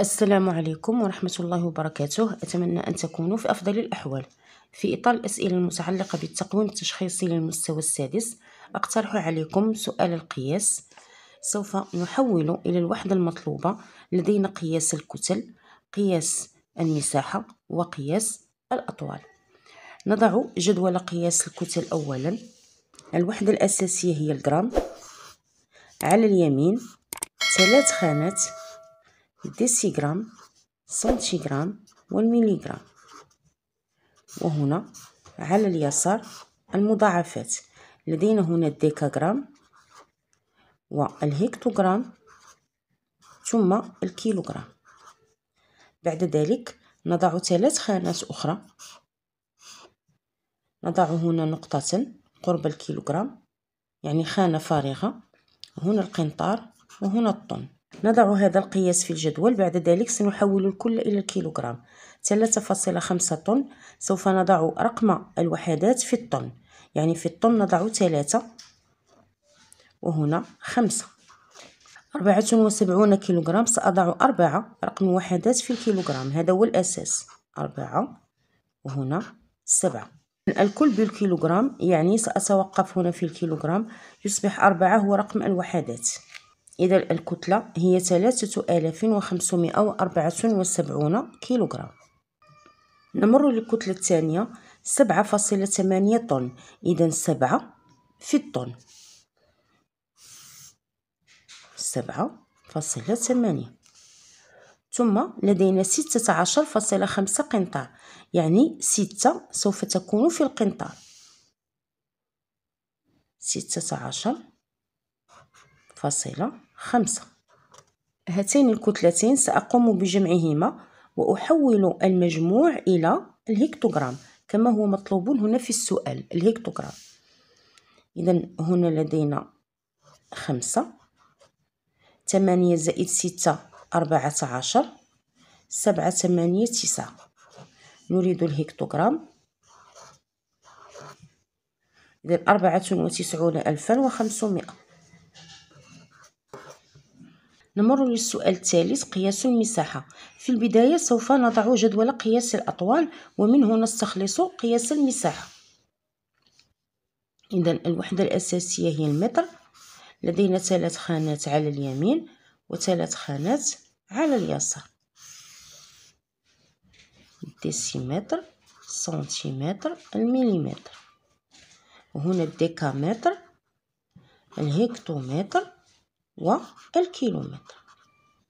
السلام عليكم ورحمة الله وبركاته أتمنى أن تكونوا في أفضل الأحوال في إطار الأسئلة المتعلقة بالتقويم التشخيصي للمستوى السادس أقترح عليكم سؤال القياس سوف نحول إلى الوحدة المطلوبة لدينا قياس الكتل قياس المساحة وقياس الأطوال نضع جدول قياس الكتل أولا الوحدة الأساسية هي الجرام على اليمين ثلاث خانات الديسيغرام سنتيغرام والميليغرام وهنا على اليسار المضاعفات لدينا هنا الديكاغرام والهكتوغرام ثم الكيلوغرام بعد ذلك نضع ثلاث خانات أخرى نضع هنا نقطة قرب الكيلوغرام يعني خانة فارغة هنا القنطار وهنا الطن نضع هذا القياس في الجدول بعد ذلك سنحول الكل إلى الكيلوغرام 3.5 طن سوف نضع رقم الوحدات في الطن يعني في الطن نضع 3 وهنا 5 74 كيلوغرام سأضع 4 رقم وحدات في الكيلوغرام هذا هو الأساس 4 وهنا 7 الكل بالكيلوغرام يعني سأتوقف هنا في الكيلوغرام يصبح أربعة هو رقم الوحدات إذا الكتلة هي ثلاثة آلاف وخمسمائة وأربعة وسبعون كيلوغرام نمر للكتلة الثانية سبعة فاصلة ثمانية طن إذا سبعة في الطن سبعة فاصلة ثمانية ثم لدينا ستة عشر فاصلة خمسة قنطار يعني ستة سوف تكون في القنطار ستة عشر فاصلة خمسة هاتين الكتلتين سأقوم بجمعهما وأحول المجموع إلى الهكتوغرام كما هو مطلوب هنا في السؤال الهكتوغرام إذا هنا لدينا خمسة ثمانية زائد ستة أربعة عشر سبعة ثمانية تسعة نريد الهكتوغرام إذا أربعة وتسعون ألفا وخمسمائة نمر للسؤال الثالث قياس المساحة في البداية سوف نضع جدول قياس الأطوال ومنه نستخلص قياس المساحة إذا الوحدة الأساسية هي المتر لدينا ثلاث خانات على اليمين وثلاث خانات على اليسار الديسيمتر سنتيمتر المليمتر وهنا الديكامتر الهكتومتر والكيلومتر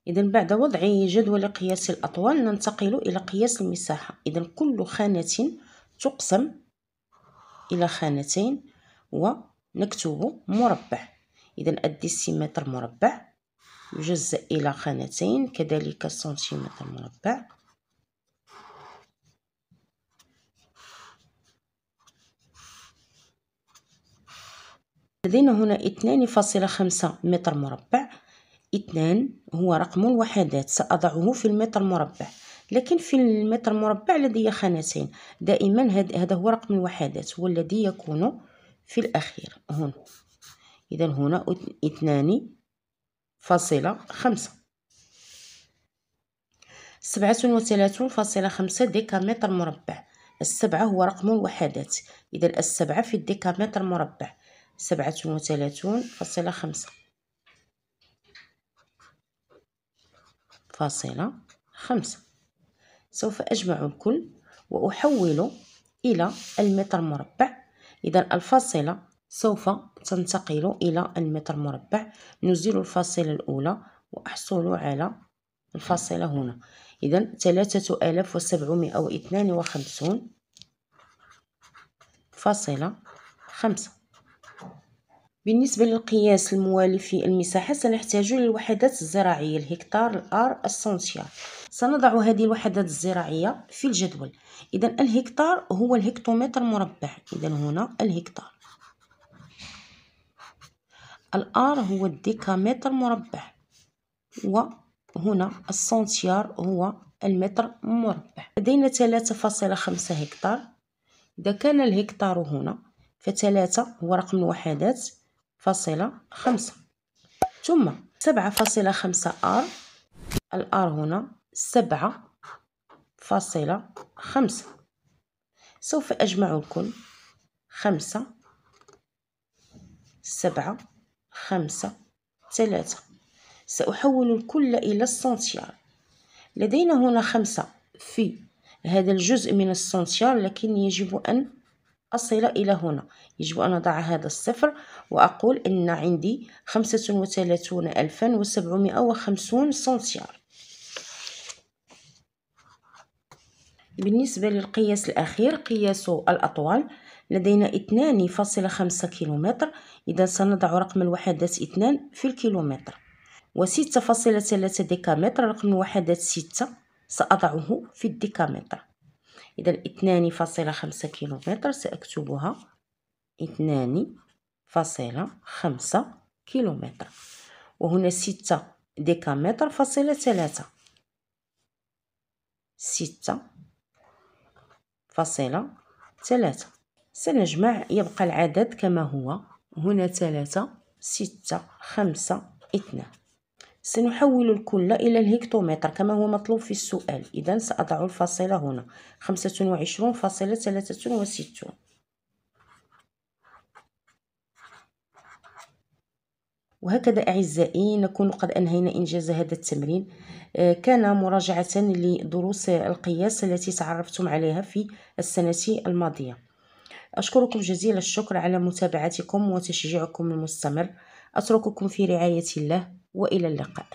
إذا بعد وضع جدول قياس الأطوال ننتقل إلى قياس المساحة إذا كل خانة تقسم إلى خانتين ونكتب مربع إذا الديسيمتر مربع يجزأ إلى خانتين كذلك السنتيمتر مربع لدينا هنا 2.5 متر مربع 2 هو رقم الوحدات سأضعه في المتر مربع لكن في المتر مربع لدي خانتين دائما هذا هو رقم الوحدات هو الذي يكون في الأخير هنا إذا هنا اثنان فاصلة خمسة سبعة وثلاثون فاصلة خمسة ديكامتر مربع السبعة هو رقم الوحدات إذا السبعة في الديكامتر مربع سبعة وثلاثون فاصلة خمسة فاصلة خمسة سوف أجمع الكل وأحوله إلى المتر مربع إذا الفاصلة سوف تنتقل إلى المتر مربع نزيل الفاصلة الأولى وأحصل على الفاصلة هنا إذا ثلاثة آلاف وسبعمائة واثنان وخمسون فاصلة خمسة بالنسبة للقياس الموالي في المساحة سنحتاج للوحدات الزراعية الهكتار الآر السنتيار سنضع هذه الوحدات الزراعية في الجدول إذا الهكتار هو الهكتومتر مربع إذا هنا الهكتار الآر هو الديكامتر مربع وهنا السنتيار هو المتر مربع لدينا 3.5 هكتار إذا كان الهكتار هنا فثلاثة هو رقم الوحدات فاصلة خمسة ثم سبعة فاصلة خمسة آر الآر هنا سبعة فاصلة خمسة سوف أجمع الكل خمسة سبعة خمسة ثلاثة سأحول الكل إلى السنتيار لدينا هنا خمسة في هذا الجزء من السنتيار لكن يجب أن أصل إلى هنا يجب أن أضع هذا الصفر وأقول أن عندي خمسة وثلاثون ألفا وسبعمائة وخمسون سنتيار بالنسبة للقياس الأخير قياس الأطوال لدينا اثنان فاصلة خمسة كيلومتر إذا سنضع رقم الوحدات اثنان في الكيلومتر وستة فاصلة ثلاثة ديكامتر رقم الوحدات ستة سأضعه في الديكامتر إذا اثنان فاصلة خمسة كيلومتر سأكتبها اثنان فاصلة خمسة كيلومتر وهنا ستة ديكامتر فاصلة ثلاثة ستة فاصلة ثلاثة سنجمع يبقى العدد كما هو هنا ثلاثة ستة خمسة اثنان سنحول الكل إلى الهكتومتر كما هو مطلوب في السؤال إذا سأضع الفاصلة هنا خمسة وعشرون فاصلة ثلاثة وستون وهكذا أعزائي نكون قد أنهينا إنجاز هذا التمرين كان مراجعة لدروس القياس التي تعرفتم عليها في السنة الماضية أشكركم جزيل الشكر على متابعتكم وتشجيعكم المستمر أترككم في رعاية الله والى اللقاء